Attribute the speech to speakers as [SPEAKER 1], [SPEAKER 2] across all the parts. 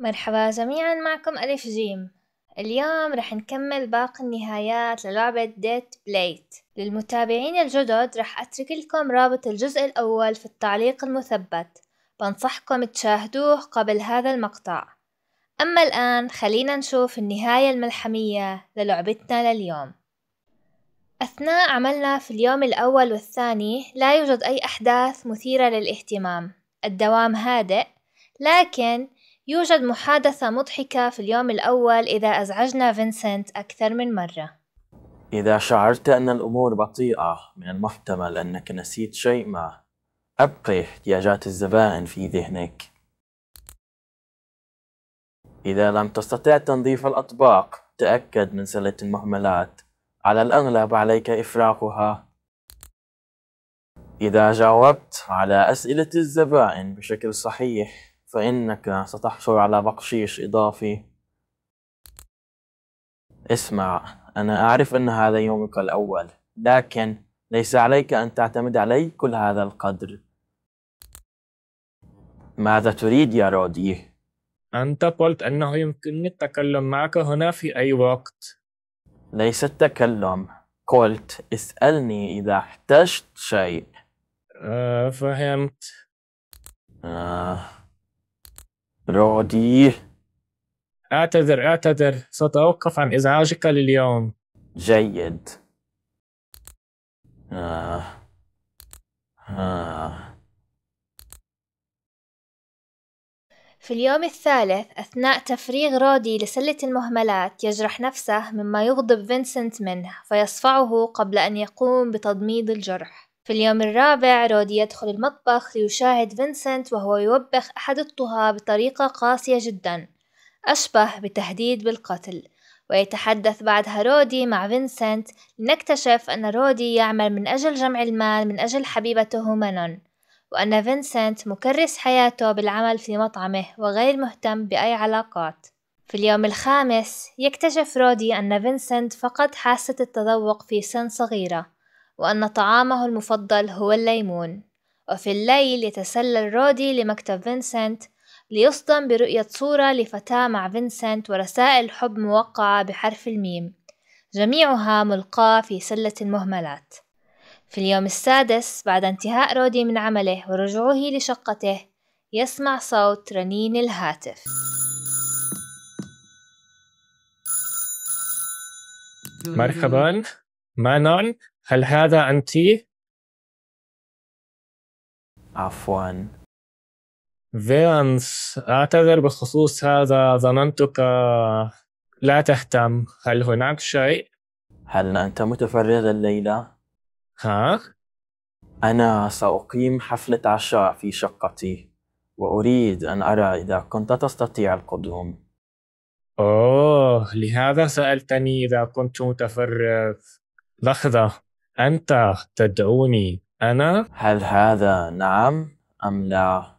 [SPEAKER 1] مرحبا جميعا معكم ألف جيم اليوم رح نكمل باقي النهايات للعبة ديت بليت للمتابعين الجدد رح أترك لكم رابط الجزء الأول في التعليق المثبت بنصحكم تشاهدوه قبل هذا المقطع أما الآن خلينا نشوف النهاية الملحمية للعبتنا لليوم أثناء عملنا في اليوم الأول والثاني لا يوجد أي أحداث مثيرة للاهتمام الدوام هادئ لكن يوجد محادثة مضحكة في اليوم الأول إذا أزعجنا فينسنت أكثر من مرة
[SPEAKER 2] إذا شعرت أن الأمور بطيئة من المحتمل أنك نسيت شيء ما أبقي احتياجات الزبائن في ذهنك إذا لم تستطع تنظيف الأطباق تأكد من سلة المهملات على الأغلب عليك إفراغها إذا جاوبت على أسئلة الزبائن بشكل صحيح فإنك ستحصل على بقشيش إضافي اسمع أنا أعرف أن هذا يومك الأول لكن ليس عليك أن تعتمد علي كل هذا القدر ماذا تريد يا رودي؟
[SPEAKER 3] أنت قلت أنه يمكنني التكلم معك هنا في أي وقت ليس
[SPEAKER 2] التكلم قلت اسألني إذا احتجت شيء آه فهمت آه رودي
[SPEAKER 3] اعتذر اعتذر سأتوقف عن إزعاجك لليوم جيد آه.
[SPEAKER 2] آه.
[SPEAKER 1] في اليوم الثالث أثناء تفريغ رودي لسلة المهملات يجرح نفسه مما يغضب فينسنت منه فيصفعه قبل أن يقوم بتضميد الجرح في اليوم الرابع رودي يدخل المطبخ ليشاهد فينسنت وهو يوبخ أحد الطهاة بطريقة قاسية جدا أشبه بتهديد بالقتل ويتحدث بعدها رودي مع فينسنت لنكتشف أن رودي يعمل من أجل جمع المال من أجل حبيبته مانون وأن فينسنت مكرس حياته بالعمل في مطعمه وغير مهتم بأي علاقات في اليوم الخامس يكتشف رودي أن فينسنت فقد حاسة التذوق في سن صغيرة وأن طعامه المفضل هو الليمون وفي الليل يتسلل رودي لمكتب فينسنت ليصدم برؤية صورة لفتاة مع فينسنت ورسائل حب موقعة بحرف الميم جميعها ملقاة في سلة المهملات في اليوم السادس بعد انتهاء رودي من عمله ورجوعه لشقته يسمع صوت رنين الهاتف
[SPEAKER 3] مرحبا مانون هل هذا أنتِ؟ عفواً فيانس أعتذر بخصوص هذا ظننتك لا تهتم هل هناك شيء؟
[SPEAKER 2] هل أنت متفرغ الليلة؟ ها؟ أنا سأقيم حفلة عشاء في شقتي وأريد أن أرى إذا كنت تستطيع القدوم أوه لهذا سألتني إذا كنت متفرغ
[SPEAKER 3] لحظة أنت تدعوني أنا؟ هل هذا نعم أم لا؟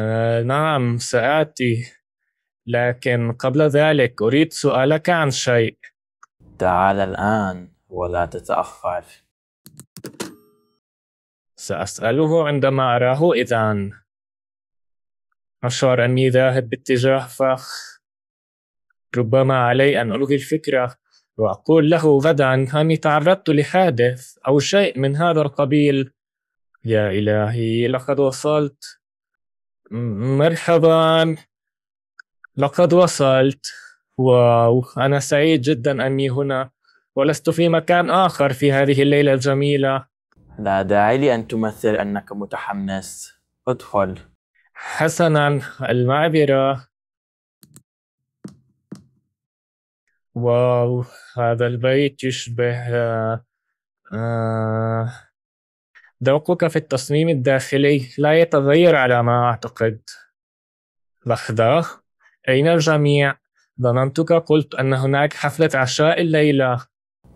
[SPEAKER 3] آه نعم سآتي لكن قبل ذلك أريد سؤالك عن شيء تعال الآن ولا تتأخر سأسأله عندما أراه إذا أشعر أني ذاهب باتجاه فخ ربما علي أن ألغي الفكرة وأقول له غدا أني تعرضت لحادث أو شيء من هذا القبيل يا إلهي لقد وصلت مرحبا لقد وصلت واو أنا سعيد جدا أني هنا ولست في مكان آخر في هذه الليلة الجميلة لا داعي لي أن تمثل
[SPEAKER 2] أنك متحمس ادخل
[SPEAKER 3] حسنا المعبرة واو هذا البيت يشبه آه، آه، ذوقك في التصميم الداخلي لا يتغير على ما أعتقد لحظة أين الجميع؟ ظننتك قلت أن هناك حفلة عشاء الليلة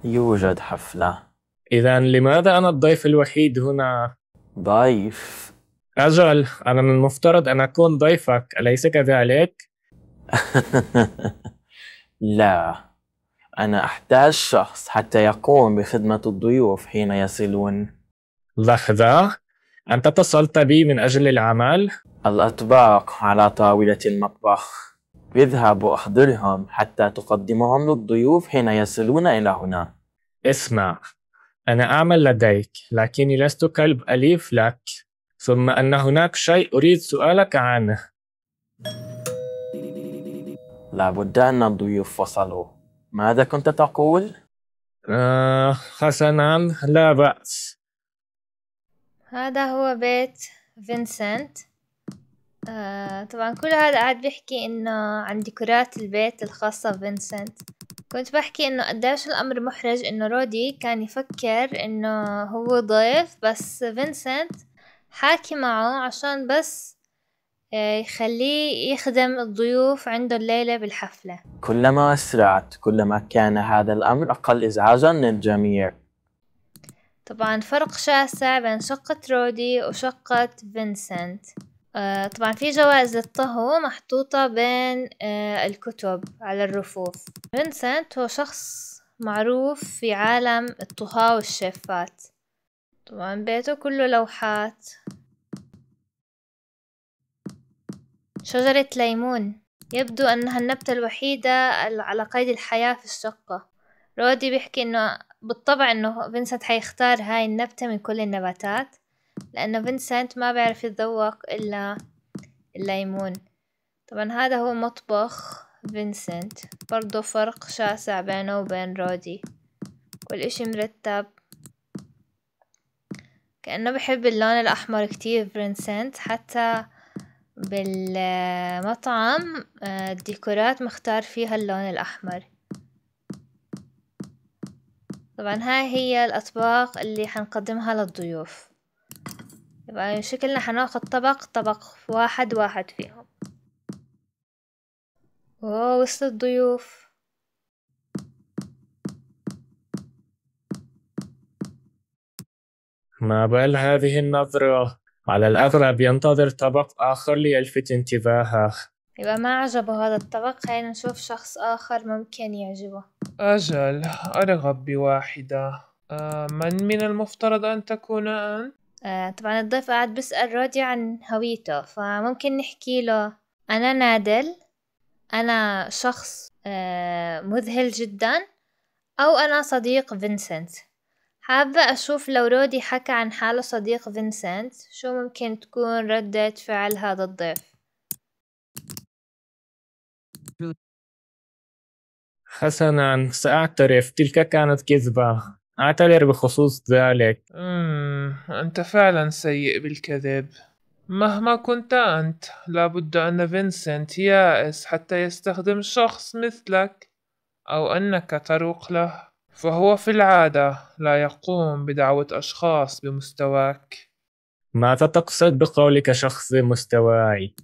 [SPEAKER 3] يوجد حفلة إذا لماذا أنا الضيف الوحيد هنا؟ ضيف أجل أنا من المفترض أن أكون ضيفك أليس كذلك؟
[SPEAKER 2] لا أنا أحتاج شخص حتى يقوم بخدمة الضيوف حين يصلون. لحظة، أنت اتصلت بي من أجل العمل؟ الأطباق على طاولة المطبخ. اذهب وأحضرهم حتى تقدمهم للضيوف حين يصلون إلى هنا. اسمع، أنا أعمل لديك،
[SPEAKER 3] لكني لست كلب أليف لك. ثم أن هناك شيء أريد سؤالك عنه.
[SPEAKER 2] لابد أن الضيوف وصلوا. ماذا كنت تقول؟
[SPEAKER 3] آه حسنا لا بأس
[SPEAKER 1] هذا هو بيت فينسنت آه طبعا كل هذا قاعد بيحكي انه عن ديكورات البيت الخاصة بفينسنت كنت بحكي انه قديش الامر محرج انه رودي كان يفكر انه هو ضيف بس فينسنت حاكي معه عشان بس آه، يخليه يخدم الضيوف عنده الليلة بالحفلة
[SPEAKER 2] كلما أسرعت كلما كان هذا الأمر أقل إزعاجا للجميع
[SPEAKER 1] طبعا فرق شاسع بين شقة رودي وشقة فينسنت آه، طبعا في جوائز للطهو محطوطة بين آه، الكتب على الرفوف فينسنت هو شخص معروف في عالم الطهاة والشيفات طبعا بيته كله لوحات شجرة ليمون يبدو أنها النبتة الوحيدة على قيد الحياة في الشقة رودي بيحكي إنه بالطبع إنه فينسنت حيختار هاي النبتة من كل النباتات لأنه فينسنت ما بيعرف يتذوق إلا الليمون طبعا هذا هو مطبخ فينسنت برضو فرق شاسع بينه وبين رودي كل إشي مرتب كأنه بحب اللون الأحمر كتير فينسنت حتى بالمطعم الديكورات آه، مختار فيها اللون الأحمر طبعا هاي هي الأطباق اللي حنقدمها للضيوف يبقى شكلنا حناخد طبق طبق واحد واحد فيهم أوه وصل الضيوف
[SPEAKER 3] ما بال هذه النظرة على الأغلب ينتظر طبق آخر ليلفت انتباهه
[SPEAKER 1] إذا ما عجبه هذا الطبق خلينا نشوف شخص آخر ممكن يعجبه
[SPEAKER 3] أجل
[SPEAKER 4] أرغب بواحدة آه من من المفترض أن تكون أنت؟ آه طبعا
[SPEAKER 1] الضيف قاعد بيسأل رودي عن هويته فممكن نحكي له أنا نادل أنا شخص آه مذهل جدا أو أنا صديق فينسنت حابة أشوف لو رودي حكى عن حاله صديق فينسنت شو ممكن تكون ردة فعل هذا الضيف
[SPEAKER 3] حسنا سأعترف تلك كانت كذبة أعتذر بخصوص ذلك
[SPEAKER 4] مم. أنت فعلا سيء بالكذب مهما كنت أنت لابد أن فينسنت يائس حتى يستخدم شخص مثلك أو أنك تروق له
[SPEAKER 3] فهو في العادة
[SPEAKER 4] لا يقوم بدعوة أشخاص بمستواك
[SPEAKER 3] ماذا تقصد بقولك شخص بمستواي؟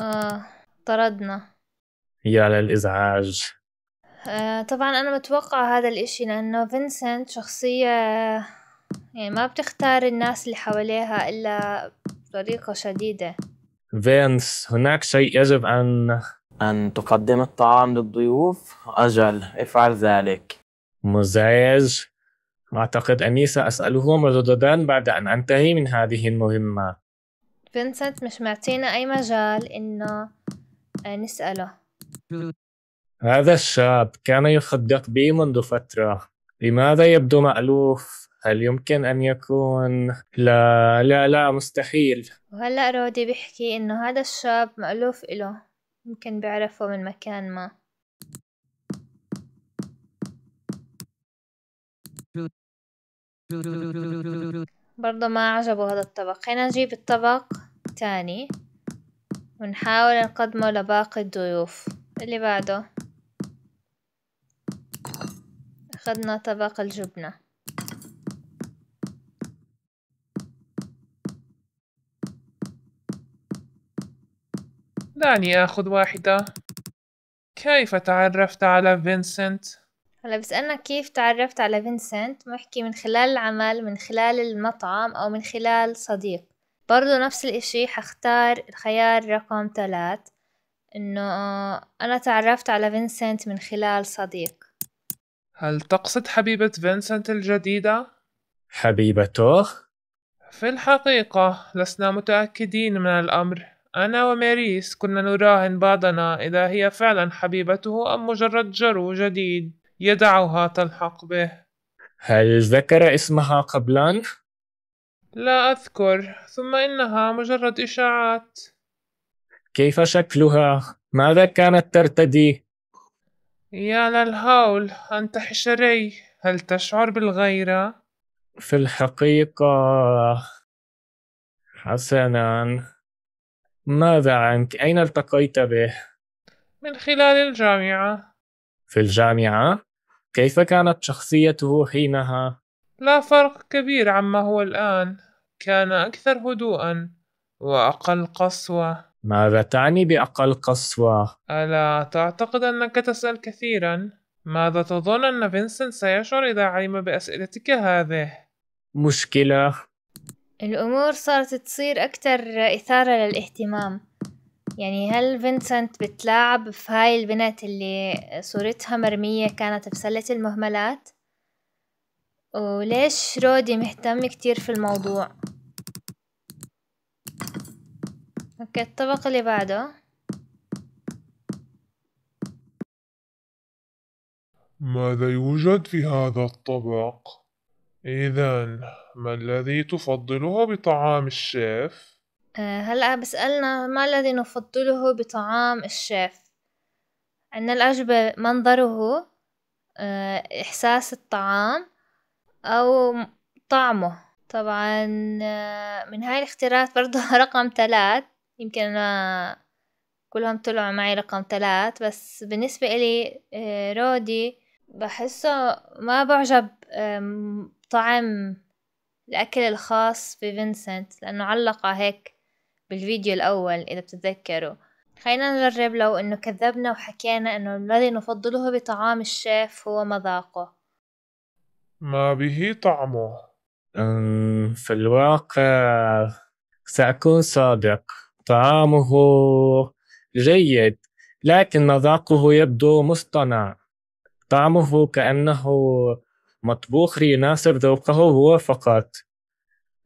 [SPEAKER 1] آه طردنا
[SPEAKER 3] يا للإزعاج
[SPEAKER 1] آه طبعا أنا متوقعة هذا الإشي لأنه فينسنت شخصية يعني ما بتختار الناس اللي حواليها إلا بطريقة شديدة
[SPEAKER 2] فينس هناك شيء يجب أن أن تقدم الطعام للضيوف أجل افعل ذلك
[SPEAKER 3] مزعج أعتقد أنيسة أسألهم رددا بعد أن أنتهي من هذه المهمة
[SPEAKER 1] فينسنت مش معطينا أي مجال إنه آه، نسأله
[SPEAKER 3] هذا الشاب كان يخدق بي منذ فترة لماذا يبدو مألوف؟ هل يمكن أن يكون لا لا لا مستحيل
[SPEAKER 1] وهلأ رودي بيحكي إنه هذا الشاب مألوف إله يمكن بيعرفه من مكان ما برضه ما عجبه هذا الطبق خلينا نجيب الطبق تاني ونحاول نقدمه لباقي الضيوف اللي بعده أخذنا طبق الجبنة
[SPEAKER 4] دعني آخذ واحدة كيف تعرفت على فينسنت؟
[SPEAKER 1] هلا بسألنا كيف تعرفت على فينسنت بحكي من خلال العمل من خلال المطعم أو من خلال صديق برضو نفس الإشي حختار الخيار رقم ثلاث إنه أنا تعرفت على فينسنت من خلال صديق
[SPEAKER 4] هل تقصد حبيبة فينسنت الجديدة؟
[SPEAKER 3] حبيبته؟ في
[SPEAKER 4] الحقيقة لسنا متأكدين من الأمر أنا وماريس كنا نراهن بعضنا إذا هي فعلا حبيبته أم مجرد جرو جديد يدعها تلحق به
[SPEAKER 3] هل ذكر اسمها قبلا؟
[SPEAKER 4] لا أذكر ثم إنها مجرد إشاعات
[SPEAKER 3] كيف شكلها؟ ماذا كانت ترتدي؟
[SPEAKER 4] يا للهول أنت حشري هل تشعر بالغيرة؟
[SPEAKER 3] في الحقيقة حسنا ماذا عنك؟ أين التقيت به؟
[SPEAKER 4] من خلال الجامعة
[SPEAKER 3] في الجامعة؟ كيف كانت شخصيته حينها؟
[SPEAKER 4] لا فرق كبير عما هو الآن كان أكثر هدوءا وأقل قسوة
[SPEAKER 3] ماذا تعني بأقل قسوة؟
[SPEAKER 4] ألا تعتقد أنك تسأل كثيرا؟ ماذا تظن أن فينسنت سيشعر إذا علم بأسئلتك هذه؟
[SPEAKER 3] مشكلة
[SPEAKER 1] الأمور صارت تصير أكثر إثارة للاهتمام يعني هل فينسنت بتلاعب في هاي البنت اللي صورتها مرمية كانت بسلة المهملات وليش رودي مهتم كتير في الموضوع اوكي الطبق اللي بعده
[SPEAKER 4] ماذا يوجد في هذا الطبق؟ إذا ما الذي تفضله بطعام الشيف؟
[SPEAKER 1] آه، هلأ بسألنا ما الذي نفضله بطعام الشيف عنا الأجوبة منظره آه، إحساس الطعام أو طعمه طبعا آه، من هاي الاختيارات برضه رقم ثلاث يمكن أنا كلهم طلعوا معي رقم ثلاث بس بالنسبة إلي رودي بحسه ما بعجب طعم الأكل الخاص بفينسنت لأنه علقة هيك بالفيديو الأول إذا بتتذكروا خلينا نجرب لو إنه كذبنا وحكينا إنه الذي نفضله بطعام الشيف هو مذاقه
[SPEAKER 4] ما به طعمه
[SPEAKER 3] في الواقع سأكون صادق طعامه جيد لكن مذاقه يبدو مصطنع طعمه كأنه مطبوخ ليناسب ذوقه هو فقط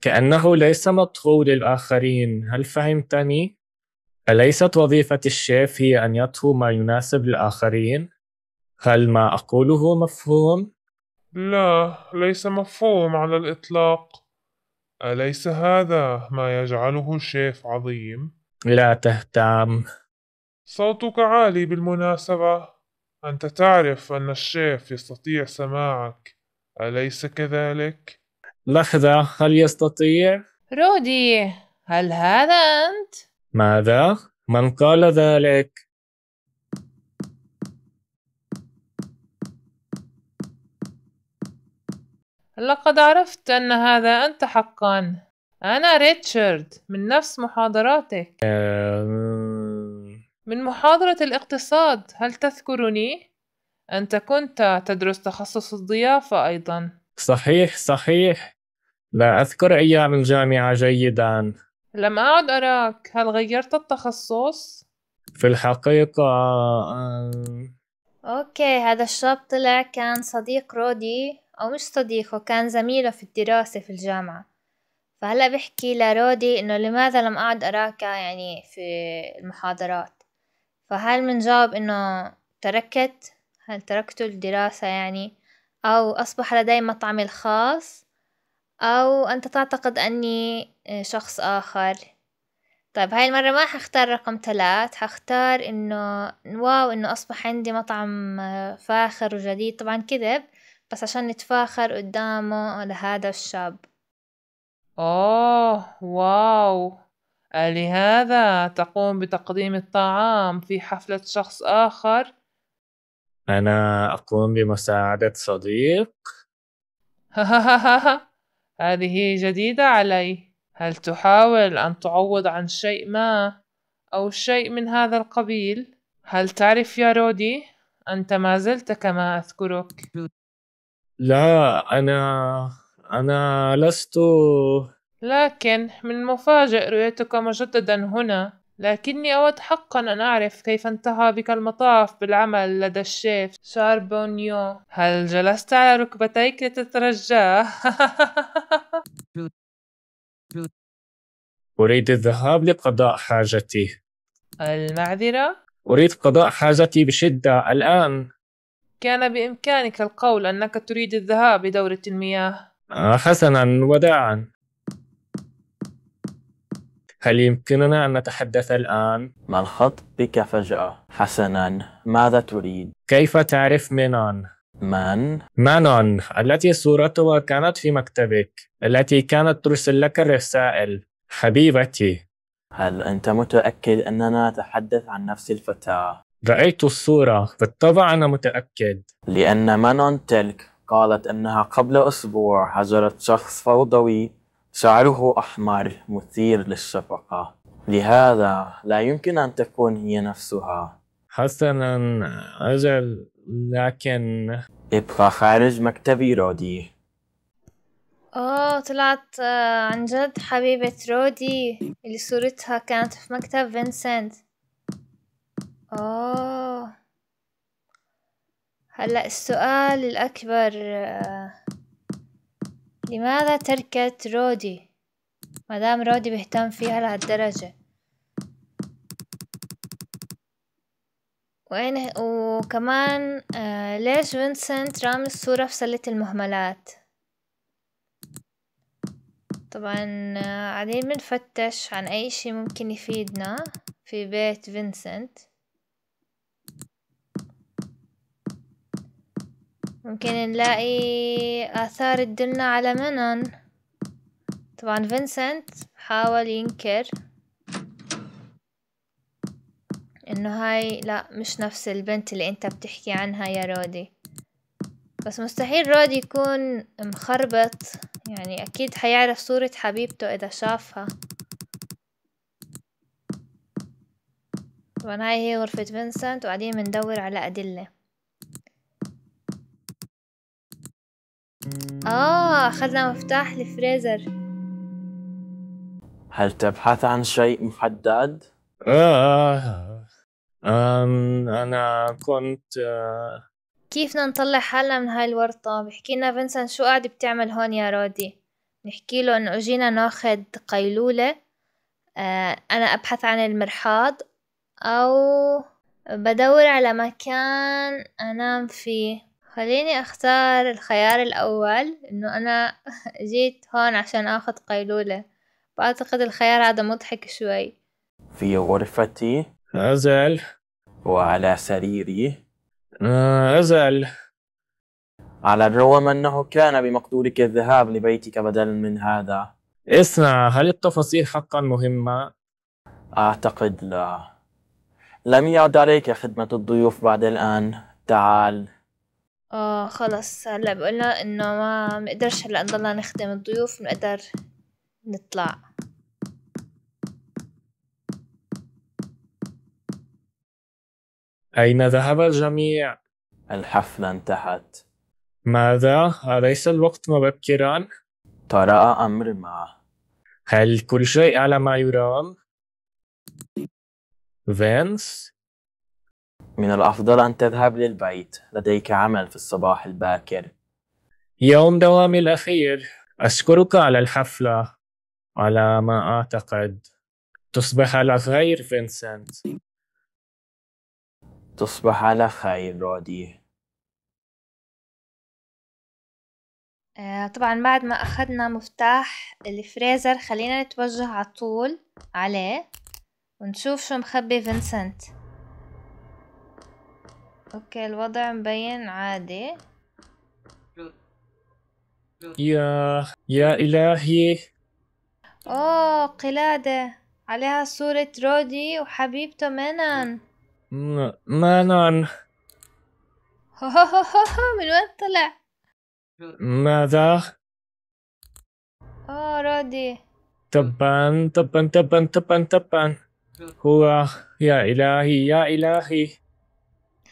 [SPEAKER 3] كأنه ليس مطهو الآخرين هل فهمتني؟ أليست وظيفة الشيف هي أن يطهو ما يناسب الآخرين؟ هل ما أقوله مفهوم؟
[SPEAKER 4] لا ليس مفهوم على الإطلاق أليس هذا ما يجعله الشيف عظيم؟
[SPEAKER 3] لا تهتم
[SPEAKER 4] صوتك عالي بالمناسبة أنت تعرف أن الشيف يستطيع سماعك
[SPEAKER 3] أليس كذلك؟ لحظة هل يستطيع؟
[SPEAKER 5] رودي هل هذا أنت؟
[SPEAKER 3] ماذا؟ من قال ذلك؟
[SPEAKER 5] لقد عرفت أن هذا أنت حقا أنا ريتشارد من نفس محاضراتك
[SPEAKER 3] آه.
[SPEAKER 5] من محاضرة الاقتصاد هل تذكرني؟ أنت كنت تدرس تخصص الضيافة أيضا
[SPEAKER 3] صحيح صحيح لا أذكر أيام الجامعة جيدا
[SPEAKER 5] لم أعد أراك هل غيرت التخصص؟
[SPEAKER 3] في الحقيقة آه.
[SPEAKER 1] أوكي هذا الشاب طلع كان صديق رودي أو مش صديقه كان زميله في الدراسة في الجامعة فهلأ بحكي لرودي إنه لماذا لم أعد أراك يعني في المحاضرات فهل جواب إنه تركت هل تركت الدراسة يعني أو أصبح لدي مطعمي الخاص أو أنت تعتقد أني آه، شخص آخر طيب هاي المرة ما حختار رقم ثلاث حختار إنه واو إنه أصبح عندي مطعم آه، فاخر وجديد طبعا كذب بس عشان نتفاخر قدامه لهذا الشاب
[SPEAKER 5] أوه واو لهذا تقوم بتقديم الطعام في حفلة شخص آخر
[SPEAKER 3] أنا أقوم بمساعدة صديق
[SPEAKER 5] هذه جديدة علي هل تحاول أن تعوض عن شيء ما أو شيء من هذا القبيل؟ هل تعرف يا رودي أنت ما زلت كما أذكرك
[SPEAKER 3] لا أنا أنا لست
[SPEAKER 5] لكن من المفاجئ رؤيتك مجددا هنا لكني أود حقا أن أعرف كيف انتهى بك المطاف بالعمل لدى الشيف شاربونيو هل جلست على ركبتيك لتترجاه؟
[SPEAKER 3] أريد الذهاب لقضاء حاجتي
[SPEAKER 5] المعذرة؟
[SPEAKER 3] أريد قضاء حاجتي بشدة الآن
[SPEAKER 5] كان بإمكانك القول أنك تريد الذهاب لدورة المياه
[SPEAKER 3] آه، حسنا وداعا هل يمكننا أن نتحدث الآن؟ ما الخط بك فجأة؟ حسناً، ماذا تريد؟ كيف تعرف مينون؟ من؟ مانون التي صورتها كانت في مكتبك، التي كانت ترسل لك الرسائل،
[SPEAKER 2] حبيبتي. هل أنت متأكد أننا نتحدث عن نفس الفتاة؟
[SPEAKER 3] رأيت الصورة، بالطبع أنا
[SPEAKER 2] متأكد. لأن مانون تلك قالت أنها قبل أسبوع هجرت شخص فوضوي شعره أحمر مثير للشفقة لهذا لا يمكن أن تكون هي نفسها
[SPEAKER 3] حسنا أجل لكن
[SPEAKER 2] ابقى خارج مكتبي رودي
[SPEAKER 1] اوه طلعت آه، عن جد حبيبة رودي اللي صورتها كانت في مكتب فينسنت اوه هلا السؤال الأكبر آه، لماذا تركت رودي مدام رودي بيهتم فيها لهالدرجة وين وكمان آه ليش فينسنت رامي الصورة في سلة المهملات طبعا آه قاعدين بنفتش عن اي شي ممكن يفيدنا في بيت فينسنت ممكن نلاقي آثار تدلنا على منن طبعا فينسنت حاول ينكر انه هاي لا مش نفس البنت اللي انت بتحكي عنها يا رودي بس مستحيل رودي يكون مخربط يعني اكيد حيعرف صورة حبيبته اذا شافها طبعا هاي هي غرفة فينسنت وقاعدين بندور على ادلة آه أخذنا مفتاح الفريزر
[SPEAKER 2] هل تبحث عن شيء محدد؟
[SPEAKER 3] آه, آه،, آه،
[SPEAKER 2] أنا كنت آه
[SPEAKER 1] كيف نطلع حالنا من هاي الورطة؟ بحكي لنا فينسنت شو قاعد بتعمل هون يا رودي؟ نحكي له إنه إجينا ناخد قيلولة آه أنا أبحث عن المرحاض أو بدور على مكان أنام فيه خليني اختار الخيار الاول انه انا جيت هون عشان اخذ قيلولة بعتقد الخيار هذا مضحك شوي
[SPEAKER 2] في غرفتي أزل وعلى سريري آه، أزل على الرغم أنه كان بمقدورك الذهاب لبيتك بدلا من هذا
[SPEAKER 3] اسمع هل التفاصيل
[SPEAKER 2] حقا مهمة؟ أعتقد لا لم يعد عليك خدمة الضيوف بعد الآن تعال
[SPEAKER 1] اه خلص هلا بقولنا انه ما بنقدرش هلا نضلنا نخدم الضيوف بنقدر نطلع
[SPEAKER 2] أين ذهب الجميع؟ الحفلة انتهت
[SPEAKER 3] ماذا؟ أليس الوقت مبكرا؟ طرأ أمر ما هل كل شيء
[SPEAKER 2] على ما يرام؟
[SPEAKER 3] فينس؟
[SPEAKER 2] من الأفضل أن تذهب للبيت لديك عمل في الصباح الباكر
[SPEAKER 3] يوم دوامي الأخير أشكرك على الحفلة على ما أعتقد تصبح على خير فينسنت
[SPEAKER 2] تصبح على خير رودي
[SPEAKER 1] آه، طبعا بعد ما أخذنا مفتاح الفريزر خلينا نتوجه على طول عليه ونشوف شو مخبي فينسنت اوكي الوضع مبين عادي
[SPEAKER 3] يا يا إلهي
[SPEAKER 1] أوه قلادة عليها صورة رودي وحبيبته منن
[SPEAKER 3] منن من
[SPEAKER 1] وين طلع؟
[SPEAKER 3] ماذا؟
[SPEAKER 1] أوه رودي
[SPEAKER 3] تبا تبا تبا تبا تبا هو يا إلهي يا إلهي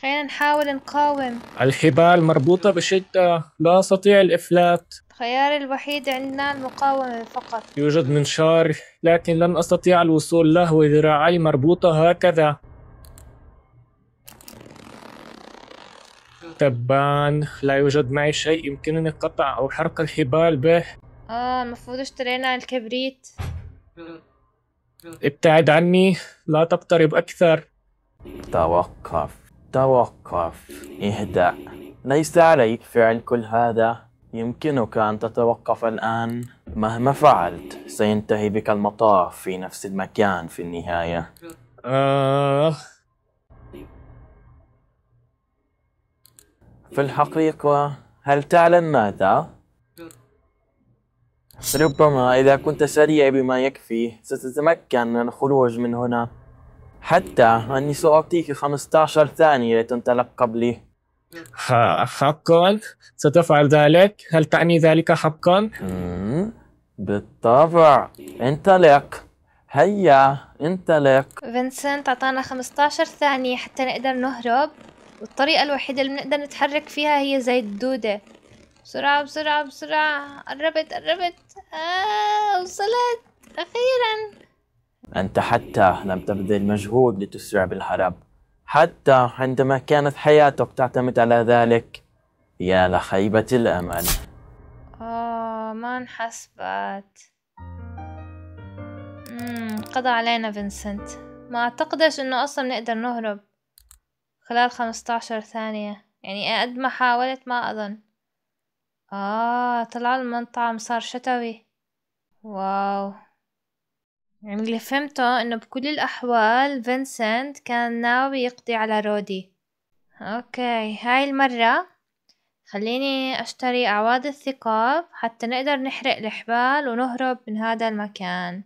[SPEAKER 1] خلينا نحاول نقاوم
[SPEAKER 3] الحبال مربوطة بشدة لا أستطيع الإفلات
[SPEAKER 1] الخيار الوحيد عندنا المقاومة فقط
[SPEAKER 3] يوجد منشار لكن لن أستطيع الوصول له وذراعي مربوطة هكذا تبان لا يوجد معي شيء يمكنني قطع أو حرق الحبال به
[SPEAKER 1] آه المفروض اشترينا الكبريت
[SPEAKER 2] ابتعد عني لا تقترب أكثر توقف توقف اهدأ ليس عليك فعل كل هذا يمكنك أن تتوقف الآن مهما فعلت سينتهي بك المطاف في نفس المكان في النهاية آه. في الحقيقة هل تعلم ماذا؟ ربما إذا كنت سريع بما يكفي ستتمكن من الخروج من هنا حتى أني سأعطيك 15 ثانية قبلي
[SPEAKER 3] ها حقا ستفعل ذلك
[SPEAKER 2] هل تعني ذلك حقا؟ بالطبع انطلق هيا انطلق
[SPEAKER 1] فينسنت أعطانا 15 ثانية حتى نقدر نهرب والطريقة الوحيدة اللي بنقدر نتحرك فيها هي زي الدودة بسرعة بسرعة بسرعة قربت قربت آه وصلت أخيرا
[SPEAKER 2] أنت حتى لم تبذل مجهود لتسرع بالهرب حتى عندما كانت حياتك تعتمد على ذلك يا لخيبة الأمل
[SPEAKER 1] آه ما انحسبت قضى علينا فينسنت ما أعتقدش إنه أصلا نقدر نهرب خلال خمسة عشر ثانية يعني قد ما حاولت ما أظن آه طلع المنطعم صار شتوي واو يعني اللي فهمته انه بكل الاحوال فينسنت كان ناوي يقضي على رودي اوكي هاي المرة خليني اشتري اعواد الثقاب حتى نقدر نحرق الحبال ونهرب من هذا المكان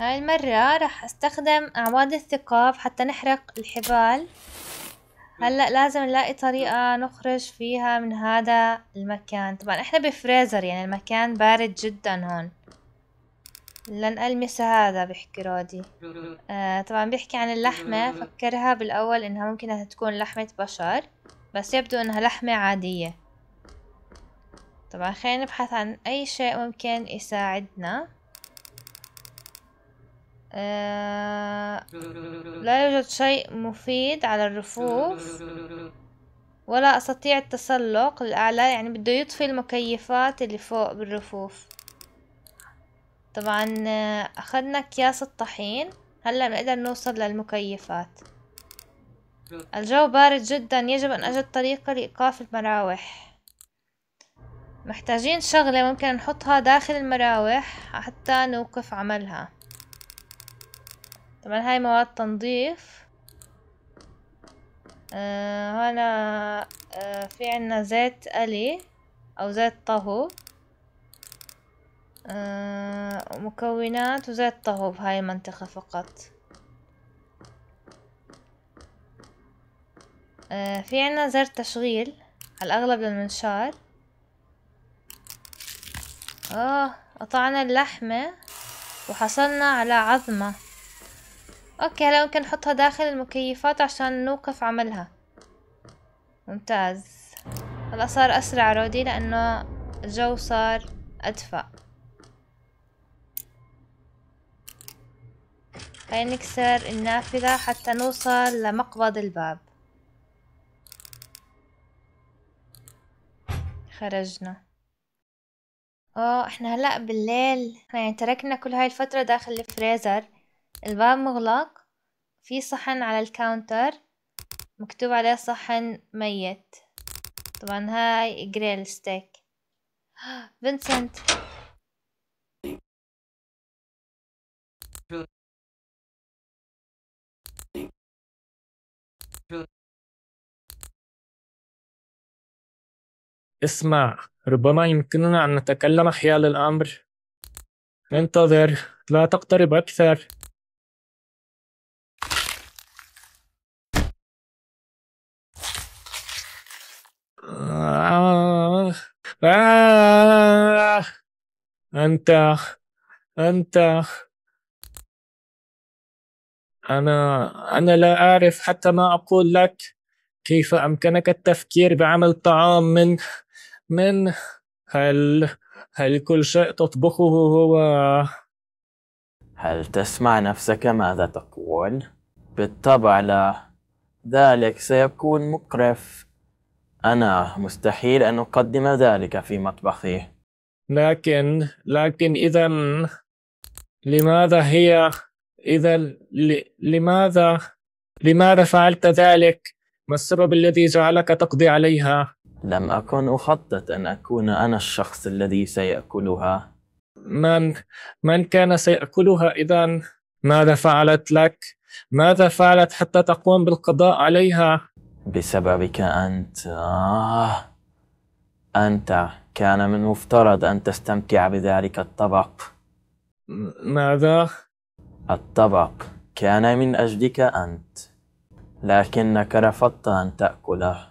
[SPEAKER 1] هاي المرة راح استخدم اعواد الثقاب حتى نحرق الحبال هلا لازم نلاقي طريقة نخرج فيها من هذا المكان طبعا احنا بفريزر يعني المكان بارد جدا هون لن ألمس هذا بيحكي رادي آه طبعا بيحكي عن اللحمة فكرها بالأول إنها ممكن أنها تكون لحمة بشر بس يبدو إنها لحمة عادية طبعا خلينا نبحث عن أي شيء ممكن يساعدنا آه لا يوجد شيء مفيد على الرفوف ولا أستطيع التسلق للأعلى يعني بده يطفي المكيفات اللي فوق بالرفوف طبعا آه، اخذنا اكياس الطحين هلا بنقدر نوصل للمكيفات الجو بارد جدا يجب ان اجد طريقة لايقاف المراوح محتاجين شغلة ممكن نحطها داخل المراوح حتى نوقف عملها طبعا هاي مواد تنظيف آه هنا آه في عنا زيت قلي او زيت طهو آه، مكونات وزيت طهو بهاي المنطقة فقط آه، في عنا زر تشغيل على الأغلب للمنشار اه قطعنا اللحمة وحصلنا على عظمة اوكي هلا ممكن نحطها داخل المكيفات عشان نوقف عملها ممتاز هلا صار اسرع رودي لانه الجو صار ادفأ نكسر النافذة حتى نوصل لمقبض الباب خرجنا اه احنا هلأ بالليل يعني تركنا كل هاي الفترة داخل الفريزر الباب مغلق في صحن على الكاونتر مكتوب عليه صحن ميت طبعا هاي جريل ستيك فينسنت
[SPEAKER 6] اسمع
[SPEAKER 3] ربما يمكننا أن نتكلم حيال الأمر انتظر لا تقترب أكثر آه، أنت أنت أنا أنا لا أعرف حتى ما أقول لك كيف أمكنك التفكير بعمل طعام من من
[SPEAKER 2] هل هل كل شيء تطبخه هو هل تسمع نفسك ماذا تقول؟ بالطبع لا ذلك سيكون مقرف أنا مستحيل أن أقدم ذلك في مطبخي
[SPEAKER 3] لكن لكن إذا لماذا هي إذا لماذا لماذا فعلت ذلك؟ ما السبب الذي جعلك تقضي عليها؟ لم أكن أخطط أن أكون أنا الشخص الذي سيأكلها من من كان سيأكلها إذا؟ ماذا فعلت لك؟ ماذا فعلت حتى تقوم بالقضاء عليها؟
[SPEAKER 2] بسببك أنت آه. أنت كان من المفترض أن تستمتع بذلك الطبق ماذا؟ الطبق كان من أجلك أنت لكنك رفضت أن تأكله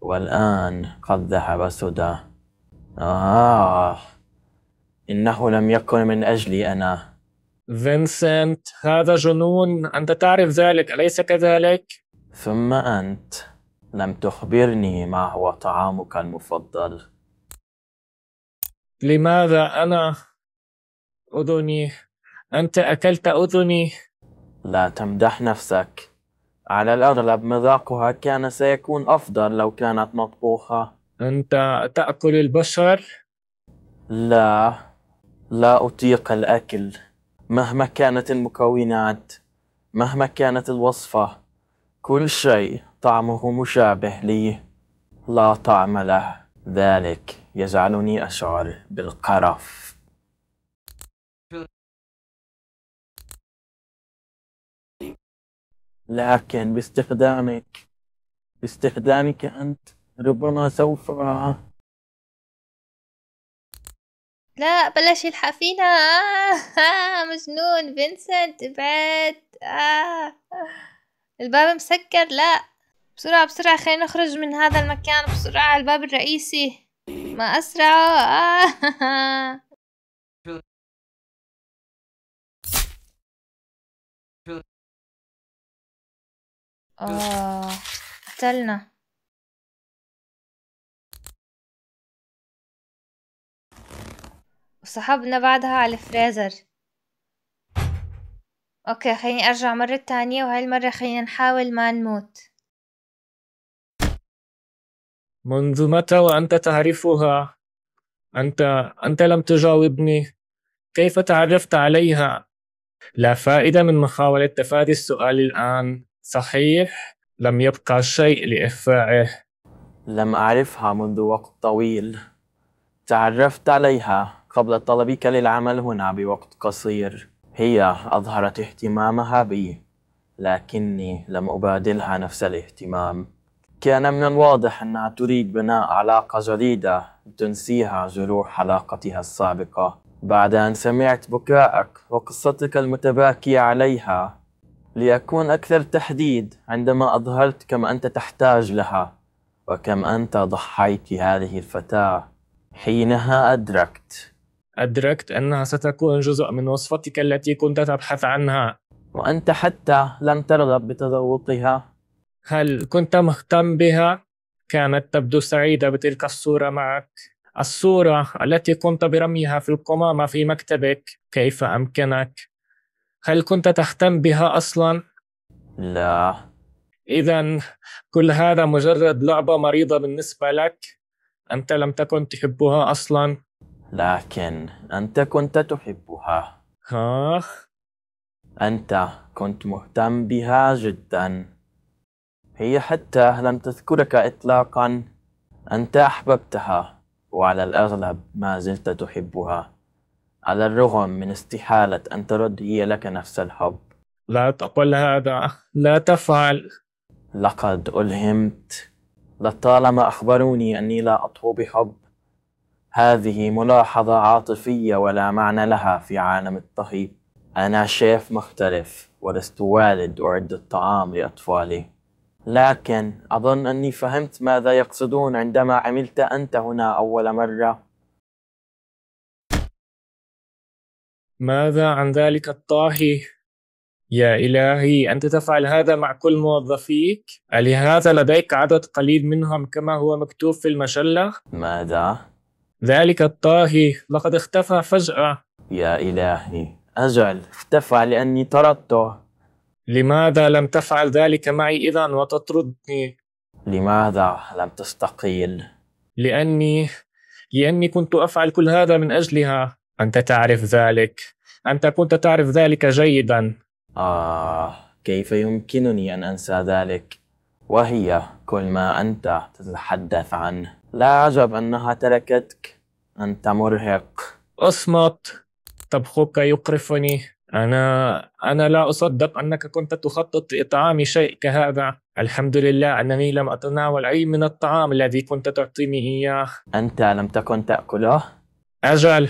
[SPEAKER 2] والآن قد ذهب سدى آه إنه لم يكن من أجلي أنا فينسنت هذا جنون أنت تعرف ذلك أليس كذلك؟ ثم أنت لم تخبرني ما هو طعامك المفضل لماذا أنا أذني؟ أنت أكلت أذني لا تمدح نفسك على الأغلب مذاقها كان سيكون أفضل لو كانت مطبوخة
[SPEAKER 3] أنت
[SPEAKER 2] تأكل البشر؟ لا لا أطيق الأكل مهما كانت المكونات مهما كانت الوصفة كل شيء طعمه مشابه لي لا طعم له ذلك يجعلني أشعر بالقرف
[SPEAKER 6] لكن باستخدامك
[SPEAKER 2] باستخدامك أنت ربما سوف
[SPEAKER 1] لا بلاش يلحق فينا آه مجنون فينسنت ابعد آه الباب مسكر لا بسرعة بسرعة خلينا نخرج من هذا المكان بسرعة الباب الرئيسي ما أسرع آه
[SPEAKER 6] آه قتلنا
[SPEAKER 1] وسحبنا بعدها على الفريزر اوكي خليني ارجع مرة تانية وهاي المرة خلينا نحاول ما نموت
[SPEAKER 3] منذ متى وأنت تعرفها؟ أنت أنت لم تجاوبني كيف تعرفت عليها؟ لا فائدة من محاولة تفادي السؤال الآن صحيح لم يبقى شيء لإخفائه
[SPEAKER 2] لم أعرفها منذ وقت طويل تعرفت عليها قبل طلبك للعمل هنا بوقت قصير هي أظهرت اهتمامها بي لكني لم أبادلها نفس الاهتمام كان من الواضح أنها تريد بناء علاقة جديدة تنسيها جروح علاقتها السابقة بعد أن سمعت بكائك وقصتك المتباكية عليها ليكون أكثر تحديد عندما أظهرت كم أنت تحتاج لها وكم أنت ضحيت هذه الفتاة حينها أدركت أدركت أنها ستكون جزء من وصفتك التي كنت
[SPEAKER 3] تبحث عنها وأنت حتى لم ترغب بتذوقها هل كنت مهتم بها؟ كانت تبدو سعيدة بتلك الصورة معك الصورة التي كنت برميها في القمامة في مكتبك كيف أمكنك هل كنت تهتم بها أصلا؟ لا إذا كل هذا مجرد لعبة مريضة بالنسبة لك؟ أنت لم تكن تحبها
[SPEAKER 2] أصلا؟ لكن أنت كنت تحبها ها؟ أنت كنت مهتم بها جدا هي حتى لم تذكرك إطلاقا أنت أحببتها وعلى الأغلب ما زلت تحبها على الرغم من استحالة أن ترد هي لك نفس الحب لا تقل هذا لا تفعل لقد ألهمت لطالما أخبروني أني لا أطهو بحب هذه ملاحظة عاطفية ولا معنى لها في عالم الطهي أنا شيف مختلف ولست والد أعد الطعام لأطفالي لكن أظن أني فهمت ماذا يقصدون عندما عملت أنت هنا أول مرة
[SPEAKER 3] ماذا عن ذلك الطاهي يا إلهي أنت تفعل هذا مع كل موظفيك ألهذا لديك عدد قليل منهم كما هو مكتوب في المجلة؟ ماذا؟ ذلك الطاهي لقد اختفى فجأة
[SPEAKER 2] يا إلهي أجل
[SPEAKER 3] اختفى لأني طردته لماذا لم تفعل ذلك معي إذا وتطردني؟ لماذا لم تستقيل؟ لأني لأني كنت أفعل كل هذا من أجلها أنت تعرف ذلك أنت كنت تعرف ذلك
[SPEAKER 2] جيدا آه كيف يمكنني أن أنسى ذلك وهي كل ما أنت تتحدث عنه لا عجب أنها تركتك أنت مرهق أصمت طبخك يقرفني
[SPEAKER 3] أنا أنا لا أصدق أنك كنت تخطط لإطعامي شيء كهذا الحمد لله أنني لم أتناول أي من الطعام الذي كنت تعطيني إياه أنت لم تكن تأكله؟ أجل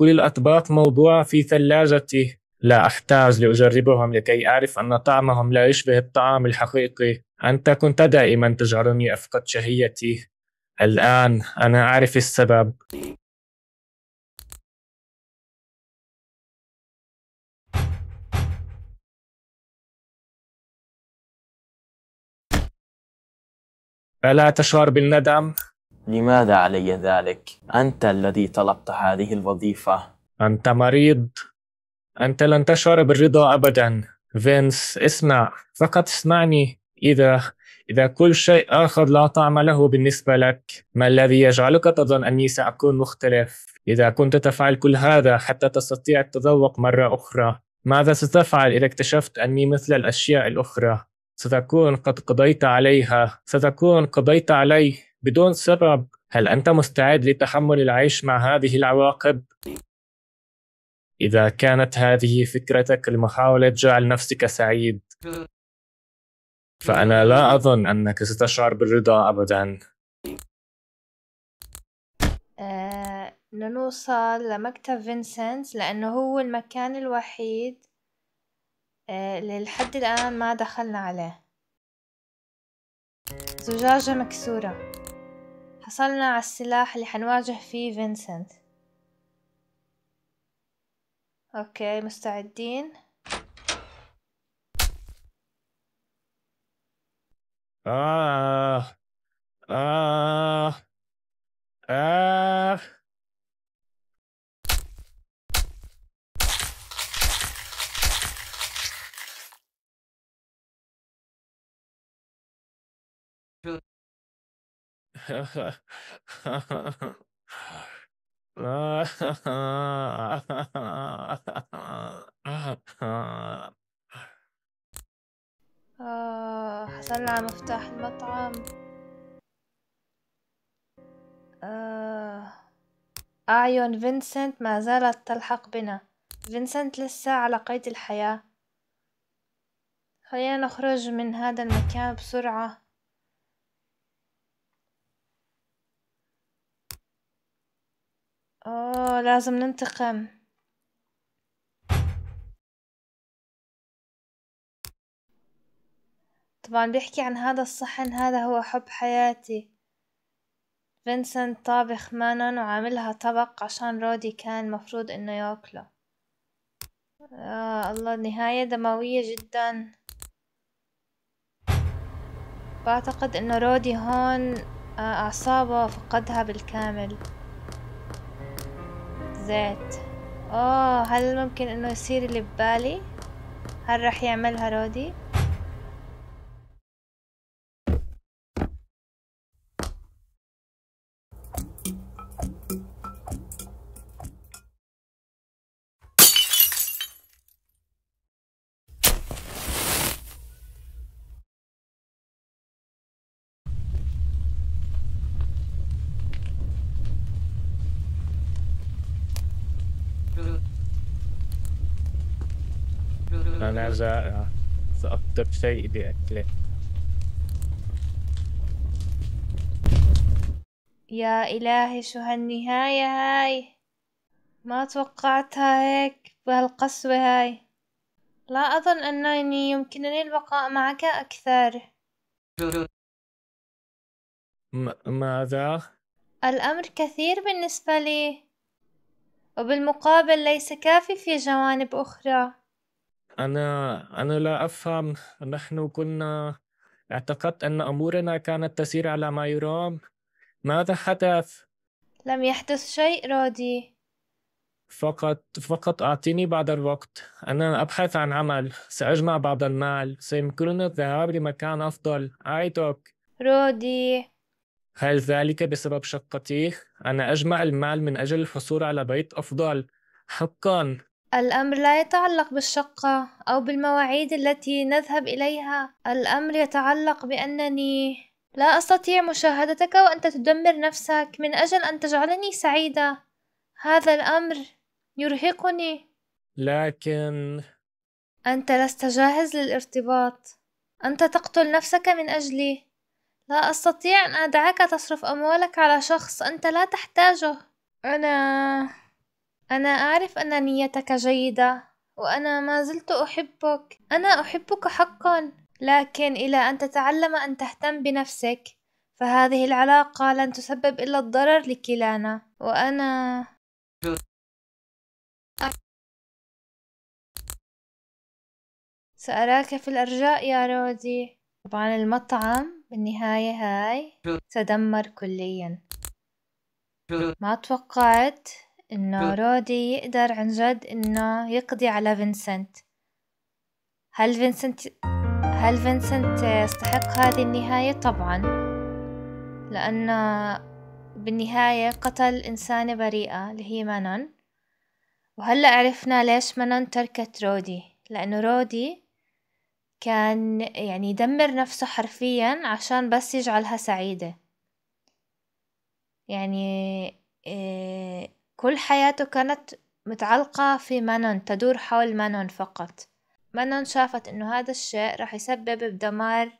[SPEAKER 3] كل الأطباق موضوعة في ثلاجتي لا أحتاج لأجربهم لكي أعرف أن طعمهم لا يشبه الطعام الحقيقي أنت كنت دائما تجعلني أفقد شهيتي الآن أنا أعرف السبب ألا تشعر بالندم؟ لماذا علي ذلك؟ أنت الذي طلبت هذه الوظيفة أنت مريض أنت لن تشعر بالرضا أبدا فينس اسمع فقط اسمعني إذا إذا كل شيء آخر لا طعم له بالنسبة لك ما الذي يجعلك تظن أني سأكون مختلف؟ إذا كنت تفعل كل هذا حتى تستطيع التذوق مرة أخرى ماذا ستفعل إذا اكتشفت أني مثل الأشياء الأخرى؟ ستكون قد قضيت عليها ستكون قضيت عليه بدون سبب هل أنت مستعد لتحمل العيش مع هذه العواقب؟ إذا كانت هذه فكرتك لمحاولة جعل نفسك سعيد فأنا لا أظن أنك ستشعر بالرضا أبدا
[SPEAKER 1] آه، نوصل لمكتب فينسنت لأنه هو المكان الوحيد اللي آه، لحد الآن ما دخلنا عليه زجاجة مكسورة حصلنا على السلاح اللي حنواجه فيه فينسنت اوكي مستعدين
[SPEAKER 6] آه آه آه حصلنا
[SPEAKER 1] على مفتاح المطعم آه أعين فينسنت ما زالت تلحق بنا فينسنت لسه على قيد الحياة خلينا نخرج من هذا المكان بسرعة آه، لازم ننتقم طبعا بيحكي عن هذا الصحن هذا هو حب حياتي فينسنت طابخ مانا وعاملها طبق عشان رودي كان مفروض انه ياكله يا آه، الله نهاية دموية جدا بعتقد انه رودي هون آه، اعصابه فقدها بالكامل زيت اوه هل ممكن انه يصير اللي ببالي هل رح يعملها رودي
[SPEAKER 3] هذا آه، أكثر شيء أكلة
[SPEAKER 1] يا إلهي شو هالنهاية هاي ما توقعتها هيك بهالقسوة هاي لا أظن أنني يمكنني البقاء معك أكثر
[SPEAKER 3] ماذا؟
[SPEAKER 1] الأمر كثير بالنسبة لي وبالمقابل ليس كافي في جوانب أخرى
[SPEAKER 3] أنا أنا لا أفهم نحن كنا اعتقدت أن أمورنا كانت تسير على ما يرام ماذا حدث؟
[SPEAKER 1] لم يحدث شيء رودي
[SPEAKER 3] فقط فقط أعطيني بعض الوقت أنا أبحث عن عمل سأجمع بعض المال سيمكنني الذهاب لمكان أفضل أعدك
[SPEAKER 1] رودي
[SPEAKER 3] هل ذلك بسبب شقتي؟ أنا أجمع المال من أجل الحصول على بيت أفضل حقا
[SPEAKER 1] الأمر لا يتعلق بالشقة أو بالمواعيد التي نذهب إليها الأمر يتعلق بأنني لا أستطيع مشاهدتك وأنت تدمر نفسك من أجل أن تجعلني سعيدة هذا الأمر يرهقني
[SPEAKER 3] لكن
[SPEAKER 1] أنت لست جاهز للارتباط أنت تقتل نفسك من أجلي لا أستطيع أن أدعك تصرف أموالك على شخص أنت لا تحتاجه أنا أنا أعرف أن نيتك جيدة وأنا ما زلت أحبك أنا أحبك حقا لكن إلى أن تتعلم أن تهتم بنفسك فهذه العلاقة لن تسبب إلا الضرر لكلانا وأنا سأراك في الأرجاء يا رودي طبعا المطعم بالنهاية هاي تدمر كليا ما توقعت انه رودي يقدر عن جد انه يقضي على فينسنت هل فينسنت هل فينسنت يستحق هذه النهاية طبعا لأنه بالنهاية قتل إنسانة بريئة اللي هي مانون وهلأ عرفنا ليش مانون تركت رودي لأنه رودي كان يعني يدمر نفسه حرفيا عشان بس يجعلها سعيدة يعني إيه كل حياته كانت متعلقة في مانون تدور حول مانون فقط مانون شافت إنه هذا الشيء راح يسبب بدمار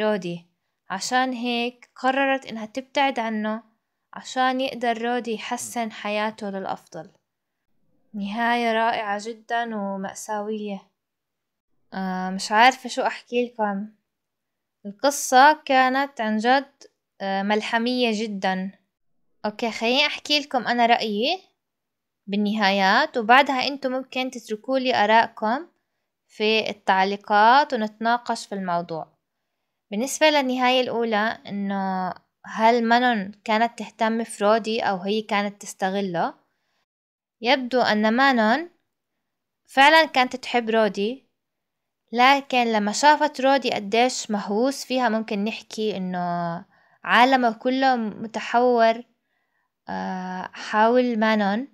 [SPEAKER 1] رودي عشان هيك قررت إنها تبتعد عنه عشان يقدر رودي يحسن حياته للأفضل نهاية رائعة جدا ومأساوية آه مش عارفة شو أحكي لكم القصة كانت عن جد آه ملحمية جداً اوكي خليني احكي لكم انا رايي بالنهايات وبعدها انتم ممكن تتركوا لي ارائكم في التعليقات ونتناقش في الموضوع بالنسبه للنهايه الاولى انه هل مانون كانت تهتم فرودي او هي كانت تستغله يبدو ان مانون فعلا كانت تحب رودي لكن لما شافت رودي قديش مهووس فيها ممكن نحكي انه عالمه كله متحور آه، حول مانون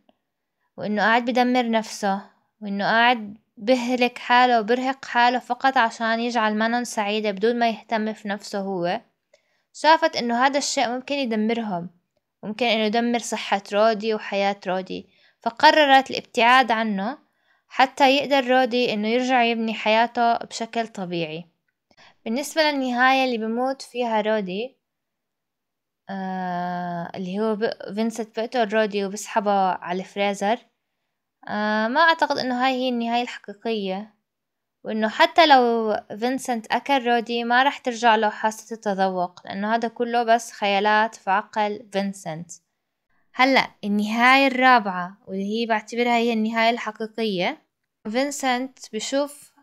[SPEAKER 1] وإنه قاعد بدمر نفسه وإنه قاعد بهلك حاله وبرهق حاله فقط عشان يجعل مانون سعيدة بدون ما يهتم في نفسه هو شافت إنه هذا الشيء ممكن يدمرهم ممكن إنه يدمر صحة رودي وحياة رودي فقررت الابتعاد عنه حتى يقدر رودي إنه يرجع يبني حياته بشكل طبيعي بالنسبة للنهاية اللي بموت فيها رودي آه اللي هو فينسنت بيقتل رودي وبسحبه على الفريزر آه ما أعتقد إنه هاي هي النهاية الحقيقية وإنه حتى لو فينسنت أكل رودي ما راح ترجع له حاسة التذوق لأنه هذا كله بس خيالات في عقل فينسنت هلأ النهاية الرابعة واللي هي بعتبرها هي النهاية الحقيقية فينسنت بشوف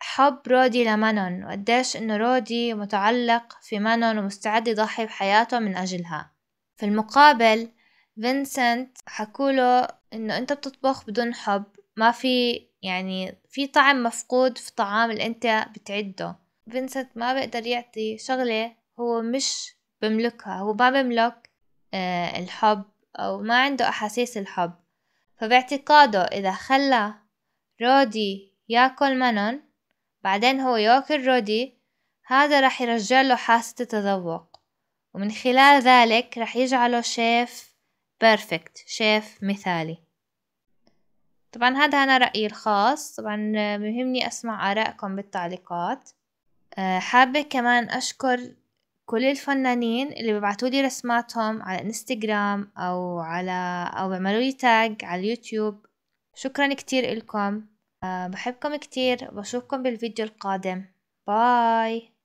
[SPEAKER 1] حب رودي لمانون وقديش إنه رودي متعلق في مانون ومستعد يضحي بحياته من أجلها في المقابل فينسنت حكوله إنه أنت بتطبخ بدون حب ما في يعني في طعم مفقود في الطعام اللي أنت بتعده فينسنت ما بيقدر يعطي شغلة هو مش بملكها هو ما بملك آه الحب أو ما عنده أحاسيس الحب فباعتقاده إذا خلى رودي ياكل مانون بعدين هو ياكل رودي هذا رح يرجع له حاسة التذوق ومن خلال ذلك رح يجعله شيف بيرفكت شيف مثالي طبعا هذا أنا رأيي الخاص طبعا بيهمني أسمع آرائكم بالتعليقات آه، حابة كمان أشكر كل الفنانين اللي ببعتوا لي رسماتهم على انستغرام أو على أو بعملوا لي تاج على اليوتيوب شكرا كتير إلكم آه، بحبكم كتير بشوفكم بالفيديو القادم باي